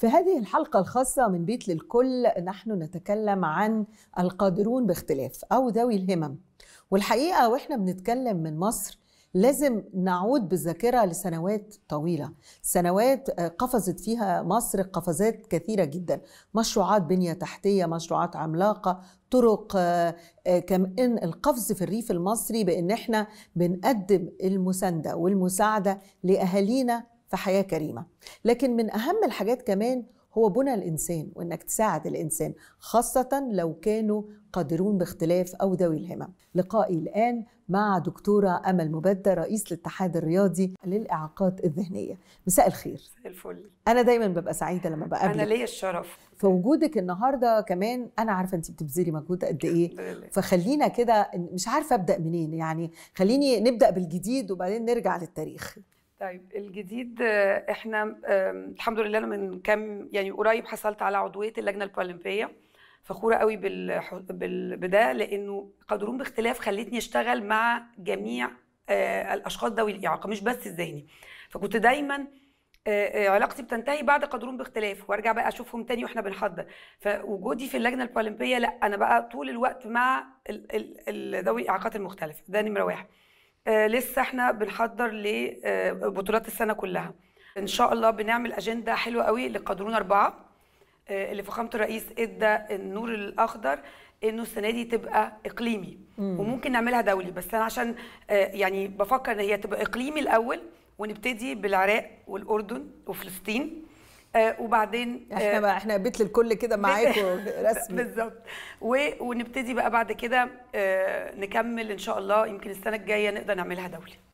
في هذه الحلقة الخاصة من بيت للكل نحن نتكلم عن القادرون باختلاف أو ذوي الهمم والحقيقة وإحنا بنتكلم من مصر لازم نعود بالذاكرة لسنوات طويلة سنوات آه، قفزت فيها مصر قفزات كثيرة جدا مشروعات بنية تحتية مشروعات عملاقة طرق آه، آه، كم ان القفز في الريف المصري بان احنا بنقدم المسانده والمساعده لاهالينا في حياة كريمه لكن من اهم الحاجات كمان هو بنى الانسان وانك تساعد الانسان خاصه لو كانوا قادرون باختلاف او ذوي الهمم لقائي الان مع دكتوره امل مبدة رئيس الاتحاد الرياضي للاعاقات الذهنيه مساء الخير الفل انا دايما ببقى سعيده لما بقابلك انا ليا الشرف في وجودك النهارده كمان انا عارفه انت بتبذلي مجهود قد ايه فخلينا كده مش عارفه ابدا منين يعني خليني نبدا بالجديد وبعدين نرجع للتاريخ طيب الجديد احنا الحمد لله انا من كام يعني قريب حصلت على عضويه اللجنه البارالمبيه فخوره قوي بال بده لانه قدرون باختلاف خلتني اشتغل مع جميع آه، الاشخاص ذوي الاعاقه مش بس الذهني فكنت دايما آه، آه، علاقتي بتنتهي بعد قدرون باختلاف وارجع بقى اشوفهم تاني واحنا بنحضر فوجودي في اللجنه البارالمبيه لا انا بقى طول الوقت مع ذوي الاعاقات المختلفه ده نمره واحد آه، لسه احنا بنحضر لبطولات آه، السنه كلها ان شاء الله بنعمل اجنده حلوه قوي لقدرون اربعه آه، اللي فخامه الرئيس ادى النور الاخضر انه السنه دي تبقى اقليمي مم. وممكن نعملها دولي بس انا عشان يعني بفكر ان هي تبقى اقليمي الاول ونبتدي بالعراق والاردن وفلسطين آه وبعدين يعني احنا آه، بقى احنا بيت للكل كده معاكم رسمي بالظبط ونبتدي بقى بعد كده آه نكمل ان شاء الله يمكن السنه الجايه نقدر نعملها دولي